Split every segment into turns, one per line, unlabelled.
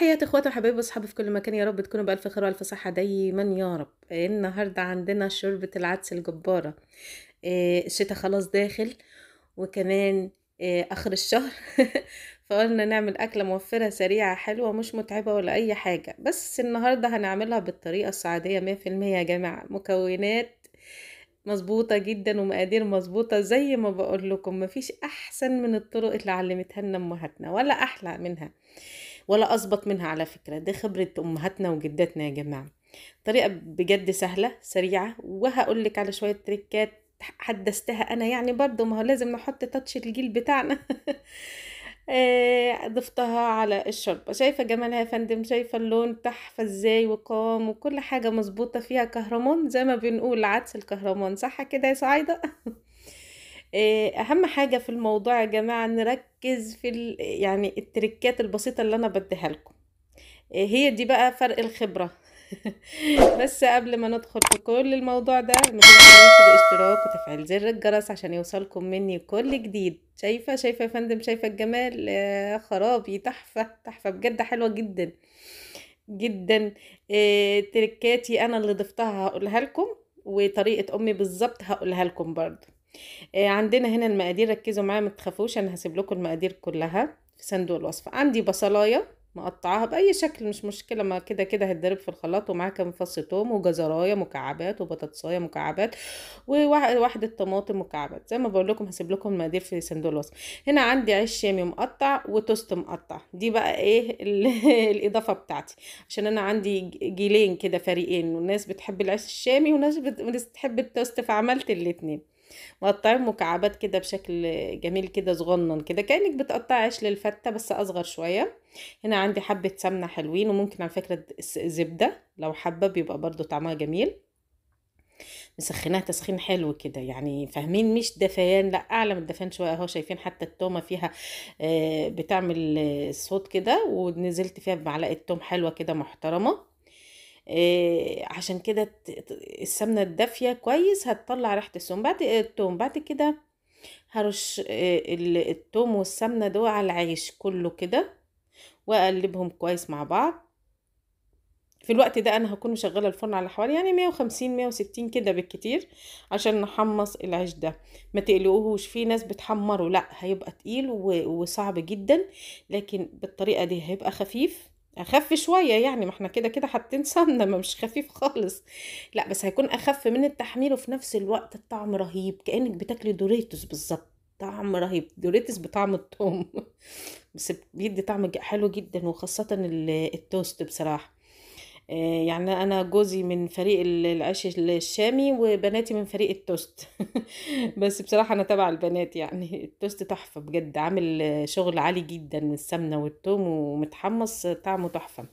تحياتي اخواتي وحبايبي واصحابي في كل مكان يا رب تكونوا بالف خير والف صحه دايما يا رب النهارده عندنا شوربه العدس الجباره آه، الشتاء خلاص داخل وكمان آه، اخر الشهر فقلنا نعمل اكله موفره سريعه حلوه مش متعبه ولا اي حاجه بس النهارده هنعملها بالطريقه السعوديه 100% يا جماعه مكونات مظبوطه جدا ومقادير مظبوطه زي ما بقول لكم مفيش احسن من الطرق اللي علمتها لنا امهاتنا ولا احلى منها ولا أظبط منها على فكرة دي خبرة أمهاتنا وجداتنا يا جماعة طريقة بجد سهلة سريعة وهقولك على شوية تريكات حدثتها أنا يعني برضو ما هو لازم نحط تاتش الجيل بتاعنا آه، ضفتها على الشوربة شايفة جمالها يا فندم شايفة اللون تحفة ازاي وقام وكل حاجة مظبوطة فيها كهرمان زي ما بنقول عدس الكهرمان صح كده يا سعيدة آه، اهم حاجه في الموضوع يا جماعه نركز في يعني التركات البسيطه اللي انا بديها لكم آه، هي دي بقى فرق الخبره بس قبل ما ندخل في كل الموضوع ده ما تنسوش الاشتراك وتفعيل زر الجرس عشان يوصلكم مني كل جديد شايفه شايفه يا فندم شايفه الجمال آه خرابي تحفه تحفه بجد حلوه جدا جدا آه تركاتي انا اللي ضفتها هقولها لكم وطريقه امي بالظبط هقولها لكم برضو آه، عندنا هنا المقادير ركزوا معايا ما تخافوش انا هسيب لكم المقادير كلها في صندوق الوصف عندي بصلايه مقطعاها باي شكل مش مشكله ما كده كده هتضرب في الخلاط ومعاها كام فص توم وجزرايه مكعبات وبطاطسايه مكعبات وواحده طماطم مكعبات زي ما بقول لكم هسيب لكم المقادير في صندوق الوصف هنا عندي عيش شامي مقطع وتوست مقطع دي بقى ايه الاضافه بتاعتي عشان انا عندي جيلين كده فريقين والناس بتحب العيش الشامي وناس بتحب التوست فعملت الاتنين مقطعه مكعبات كده بشكل جميل كده صغنن كده كانك بتقطع عيش للفته بس اصغر شويه هنا عندي حبه سمنه حلوين وممكن على فكره زبده لو حابه بيبقى برده طعمها جميل مسخناها تسخين حلو كده يعني فاهمين مش دفيان لا اعلى من الدفيان شويه اهو شايفين حتى التومه فيها آه، بتعمل صوت كده ونزلت فيها بمعلقه توم حلوه كده محترمه آه، عشان كده السمنة الدافية كويس هتطلع ريحة الثوم بعد التوم بعد كده هرش آه، الثوم والسمنة دو على العيش كله كده واقلبهم كويس مع بعض في الوقت ده انا هكون مشغله الفرن على حوالي يعني 150 160 كده بالكتير عشان نحمص العيش ده ما تقلقوهوش في ناس بتحمره لا هيبقى تقيل وصعب جدا لكن بالطريقه دي هيبقى خفيف اخف شويه يعني ما احنا كده كده حاطين سمنه ما مش خفيف خالص لا بس هيكون اخف من التحميل وفي نفس الوقت الطعم رهيب كانك بتاكلي دوريتوس بالظبط طعم رهيب دوريتوس بطعم التوم بس بيدي طعم حلو جدا وخاصه التوست بصراحه آه، يعني انا جوزي من فريق العيش الشامي وبناتي من فريق التوست بس بصراحه انا تبع البنات يعني التوست تحفه بجد عامل شغل عالي جدا من السمنه والثوم ومتحمص طعمه تحفه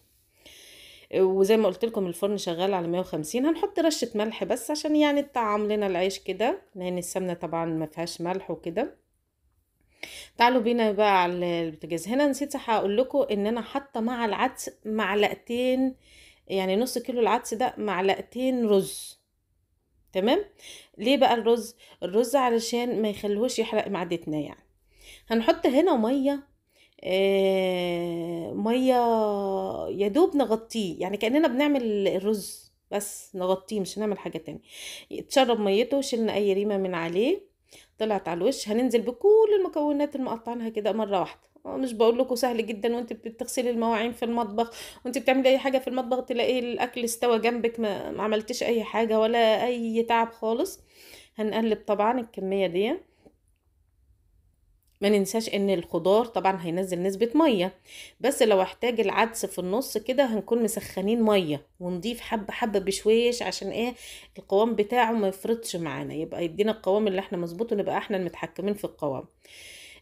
وزي ما قلت لكم الفرن شغال على 150 هنحط رشه ملح بس عشان يعني تطعم لنا العيش كده لان السمنه طبعا ما فيهاش ملح وكده تعالوا بينا بقى على البوتاجاز هنا نسيت صح اقول لكم ان انا حاطه مع العدس معلقتين يعني نص كيلو العدس ده معلقتين رز تمام ليه بقى الرز الرز علشان ما يخليهوش يحرق معدتنا يعني هنحط هنا ميه آه ميه يا دوب نغطيه يعني كاننا بنعمل الرز بس نغطيه مش هنعمل حاجه تاني اتشرب ميته شلنا اي ريمه من عليه طلعت على الوش هننزل بكل المكونات اللي مقطعينها كده مره واحده آه، مش بقول لكم سهل جدا وانت بتغسلي المواعين في المطبخ وانت بتعملي اي حاجه في المطبخ تلاقي الاكل استوى جنبك ما, عملتش اي حاجه ولا اي تعب خالص هنقلب طبعا الكميه دي ما ننساش ان الخضار طبعا هينزل نسبة مية بس لو احتاج العدس في النص كده هنكون مسخنين مية ونضيف حبة حبة بشويش عشان ايه القوام بتاعه ما يفرطش معانا يبقى يدينا القوام اللي احنا مظبوط ونبقى احنا المتحكمين في القوام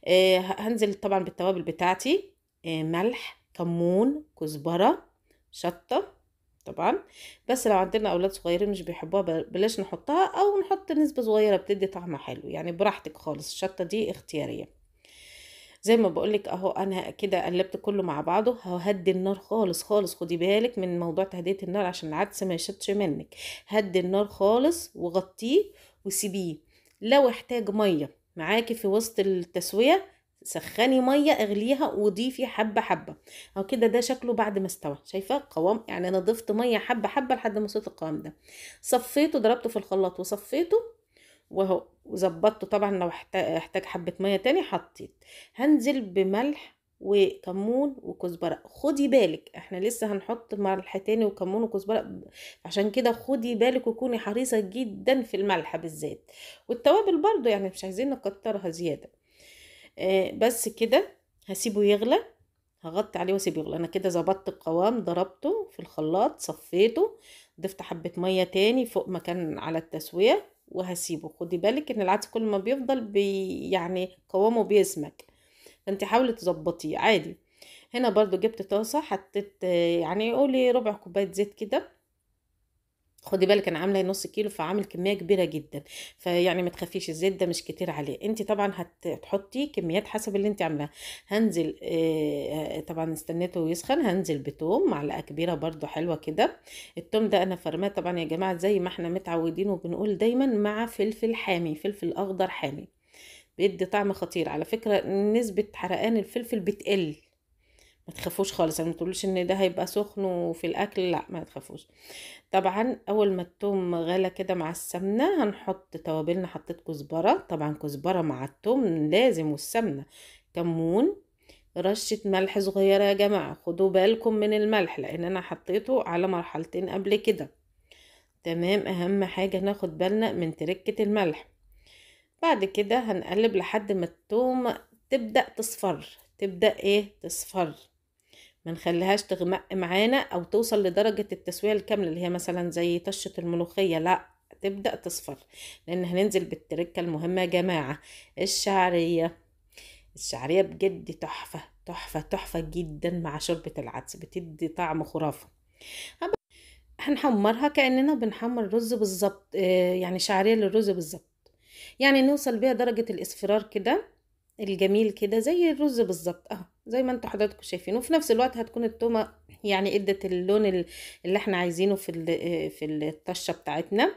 آه، هنزل طبعا بالتوابل بتاعتي آه، ملح كمون كزبرة شطة طبعا بس لو عندنا اولاد صغيرين مش بيحبوها بلاش نحطها او نحط نسبه صغيره بتدي طعم حلو يعني براحتك خالص الشطه دي اختياريه زي ما بقولك اهو انا كده قلبت كله مع بعضه ههدي النار خالص خالص خدي بالك من موضوع تهدئه النار عشان العدس ما يشطش منك هدي النار خالص وغطيه وسيبيه لو احتاج ميه معاكي في وسط التسوية سخني ميه اغليها وضيفي حبه حبه اهو كده ده شكله بعد ما استوى شايفه قوام يعني انا ضفت ميه حبه حبه لحد ما وصلت القوام ده صفيته ضربته في الخلاط وصفيته وهو وظبطته طبعا لو احتاج حبه ميه تاني حطيت هنزل بملح وكمون وكزبره خدي بالك احنا لسه هنحط ملح تاني وكمون وكزبره عشان كده خدي بالك وكوني حريصه جدا في الملح بالذات والتوابل برضو يعني مش عايزين نكترها زياده آه، بس كده هسيبه يغلى هغطي عليه واسيبه يغلى انا كده ظبطت القوام ضربته في الخلاط صفيته ضفت حبه ميه تاني فوق مكان على التسويه وهسيبه خدي بالك ان العدس كل ما بيفضل بي يعني قوامه بيسمك فانت حاولي تظبطيه عادي هنا برضو جبت طاسه حطيت يعني قولي ربع كوبايه زيت كده خدي بالك انا عامله نص كيلو فعامل كميه كبيره جدا فيعني ما تخافيش الزيت ده مش كتير عليه انت طبعا هتحطي كميات حسب اللي انت عاملاه هنزل آه, آه، طبعا استنيته يسخن هنزل بتوم معلقه كبيره برده حلوه كده التوم ده انا فرماه طبعا يا جماعه زي ما احنا متعودين وبنقول دايما مع فلفل حامي فلفل اخضر حامي بيدي طعم خطير على فكرة نسبة حرقان الفلفل بتقل ما تخافوش خالص يعني ما تقولوش ان ده هيبقى سخن وفي الاكل لا ما تخافوش طبعا اول ما التوم غلى كده مع السمنه هنحط توابلنا حطيت كزبره طبعا كزبره مع التوم لازم والسمنه كمون رشه ملح صغيره يا جماعه خدوا بالكم من الملح لان انا حطيته على مرحلتين قبل كده تمام اهم حاجه ناخد بالنا من تركه الملح بعد كده هنقلب لحد ما التوم تبدأ تصفر تبدأ ايه تصفر ما نخليهاش تغمق معانا او توصل لدرجة التسوية الكاملة اللي هي مثلا زي طشة الملوخية لا تبدأ تصفر لان هننزل بالتركة المهمة يا جماعة الشعرية الشعرية بجد تحفة تحفة تحفة جدا مع شوربة العدس بتدي طعم خرافة هنحمرها كأننا بنحمر رز بالظبط آه، يعني شعرية للرز بالظبط يعني نوصل بيها درجة الاصفرار كده الجميل كده زي الرز بالظبط اهو زي ما انتوا حضراتكم شايفين وفي نفس الوقت هتكون التومه يعني ادت اللون اللي احنا عايزينه في في الطشه بتاعتنا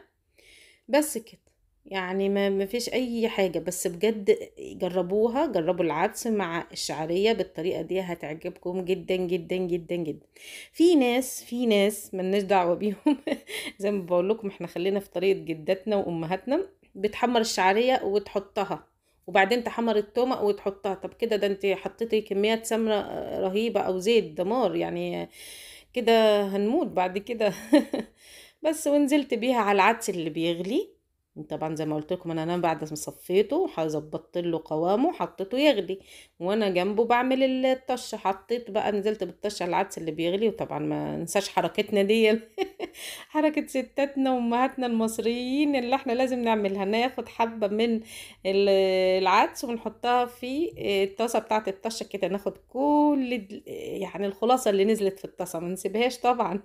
بس كده يعني ما فيش اي حاجه بس بجد جربوها جربوا العدس مع الشعريه بالطريقه دي هتعجبكم جدا جدا جدا جدا في ناس في ناس ملناش دعوه بيهم زي ما بقول لكم احنا خلينا في طريقه جداتنا وامهاتنا بتحمر الشعريه وتحطها وبعدين تحمر التومة وتحطها طب كده ده انت حطيتي كميات سمنة آه، رهيبة او زيت دمار يعني كده هنموت بعد كده بس ونزلت بيها على العدس اللي بيغلي طبعا زي ما قلت لكم انا انا بعد ما صفيته ظبطت له قوامه حطيته يغلي وانا جنبه بعمل الطشه حطيت بقى نزلت بالطشه العدس اللي بيغلي وطبعا ما انساش حركتنا دي حركه ستاتنا وامهاتنا المصريين اللي احنا لازم نعملها ناخد حبه من العدس ونحطها في الطاسه بتاعه الطشه كده ناخد كل يعني الخلاصه اللي نزلت في الطاسه ما نسيبهاش طبعا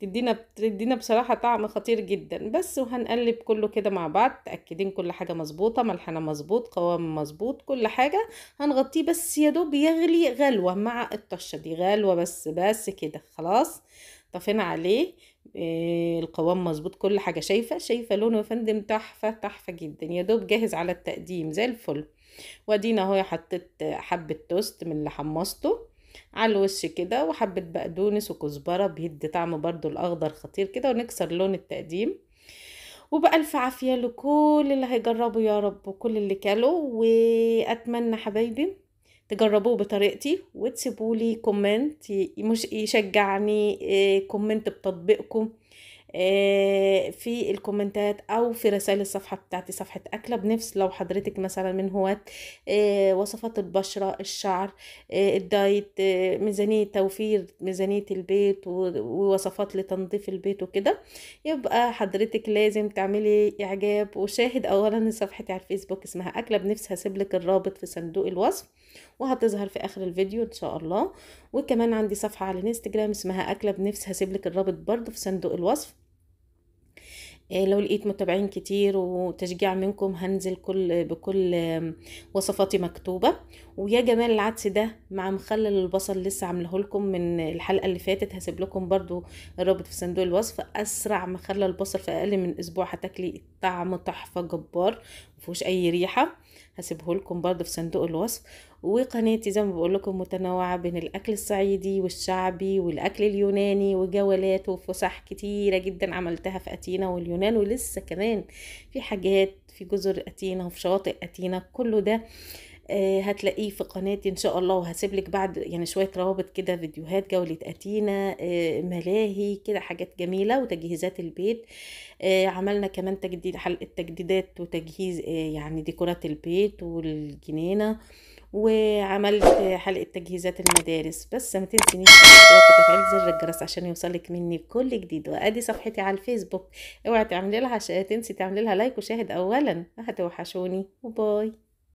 تدينا تدينا بصراحة طعم خطير جدا بس وهنقلب كله كده مع بعض تأكدين كل حاجة مظبوطة ملحنا مظبوط قوام مظبوط كل حاجة هنغطيه بس يا دوب يغلي غلوة مع الطشة دي غلوة بس بس كده خلاص طفينا عليه إيه القوام مظبوط كل حاجة شايفة شايفة لونه يا فندم تحفة تحفة جدا يا دوب جاهز على التقديم زي الفل وادينا اهو حطيت حبة توست من اللي حمصته على الوش كده وحبة بقدونس وكزبرة بيدي طعم برضو الأخضر خطير كده ونكسر لون التقديم وبألف عافية لكل اللي هيجربوا يا رب وكل اللي كلوا وأتمنى حبايبي تجربوه بطريقتي لي كومنت يشجعني كومنت آه، بتطبيقكم في الكومنتات او في رسائل الصفحه بتاعتي صفحه اكله بنفس لو حضرتك مثلا من هواة آه، وصفات البشره الشعر آه، الدايت آه، ميزانيه توفير ميزانيه البيت ووصفات لتنظيف البيت وكده يبقى حضرتك لازم تعملي اعجاب وشاهد اولا صفحتي على الفيسبوك اسمها اكله بنفس هسيبلك الرابط في صندوق الوصف وهتظهر في اخر الفيديو ان شاء الله وكمان عندي صفحه على الانستجرام اسمها اكله بنفس هسيبلك الرابط برضو في صندوق الوصف آه، لو لقيت متابعين كتير وتشجيع منكم هنزل كل بكل وصفاتي مكتوبة ويا جمال العدس ده مع مخلل البصل لسه عامله لكم من الحلقة اللي فاتت هسيب لكم برده الرابط في صندوق الوصف اسرع مخلل بصل في اقل من اسبوع هتاكلي طعم تحفة جبار مفيهوش اي ريحة هسيبه لكم برده في صندوق الوصف وقناتي زي ما بقول لكم متنوعة بين الأكل الصعيدي والشعبي والأكل اليوناني وجولات وفسح كتيرة جدا عملتها في أتينا واليونان ولسه كمان في حاجات في جزر أتينا وفي شواطئ أتينا كله ده آه، هتلاقيه في قناتي ان شاء الله وهسيب لك بعد يعني شويه روابط كده فيديوهات جوله اتينا آه، ملاهي كده حاجات جميله وتجهيزات البيت آه، عملنا كمان تجديد حلقه تجديدات وتجهيز يعني ديكورات البيت والجنينه وعملت حلقة تجهيزات المدارس بس ما تنسينيش تفعيل زر الجرس عشان يوصلك مني كل جديد وادي صفحتي على الفيسبوك اوعي تعملي لها تنسي تعملي لها لايك وشاهد اولا هتوحشوني وباي